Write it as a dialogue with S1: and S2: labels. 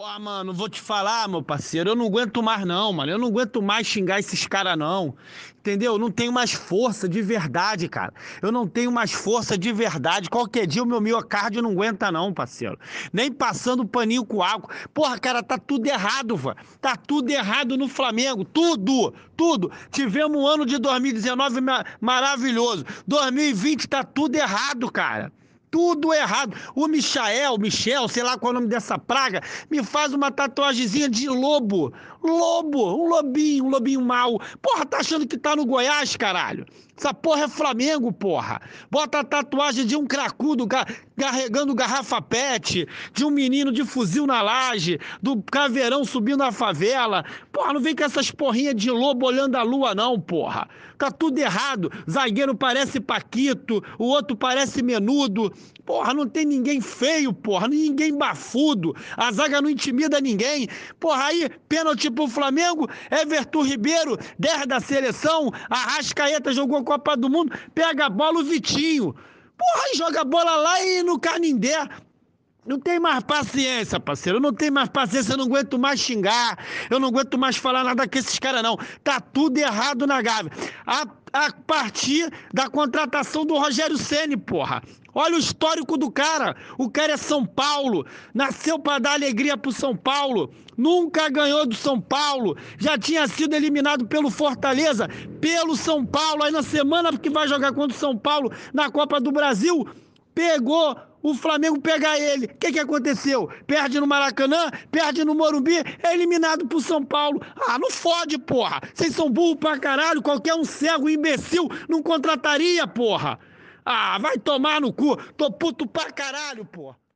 S1: Ó, oh, mano, vou te falar, meu parceiro, eu não aguento mais não, mano. Eu não aguento mais xingar esses caras não. Entendeu? Eu não tenho mais força de verdade, cara. Eu não tenho mais força de verdade. Qualquer dia o meu miocárdio não aguenta não, parceiro. Nem passando paninho com água. Porra, cara, tá tudo errado, vá. Tá tudo errado no Flamengo. Tudo, tudo. Tivemos um ano de 2019 maravilhoso. 2020 tá tudo errado, cara tudo errado. O Michael, Michel, sei lá qual é o nome dessa praga, me faz uma tatuagemzinha de lobo. Lobo, um lobinho, um lobinho mau. Porra, tá achando que tá no Goiás, caralho? Essa porra é Flamengo, porra. Bota a tatuagem de um cracudo carregando garrafa pet, de um menino de fuzil na laje, do caveirão subindo a favela. Porra, não vem com essas porrinhas de lobo olhando a lua, não, porra. Tá tudo errado. Zagueiro parece Paquito, o outro parece Menudo. Porra, não tem ninguém feio, porra, ninguém bafudo. A zaga não intimida ninguém. Porra, aí, pênalti pro Flamengo, Everton Ribeiro, 10 da seleção, Arrascaeta jogou a Copa do Mundo, pega a bola o Vitinho. Porra, joga a bola lá e no Canindé. Não tem mais paciência, parceiro. Eu não tenho mais paciência, eu não aguento mais xingar. Eu não aguento mais falar nada com esses caras, não. Tá tudo errado na Gávea. A, a partir da contratação do Rogério Ceni, porra. Olha o histórico do cara. O cara é São Paulo. Nasceu para dar alegria pro São Paulo. Nunca ganhou do São Paulo. Já tinha sido eliminado pelo Fortaleza, pelo São Paulo. Aí na semana que vai jogar contra o São Paulo na Copa do Brasil, pegou o Flamengo pega ele. O que, que aconteceu? Perde no Maracanã, perde no Morumbi, é eliminado pro São Paulo. Ah, não fode, porra. Vocês são burro pra caralho. Qualquer um cego, imbecil, não contrataria, porra. Ah, vai tomar no cu. Tô puto pra caralho, porra.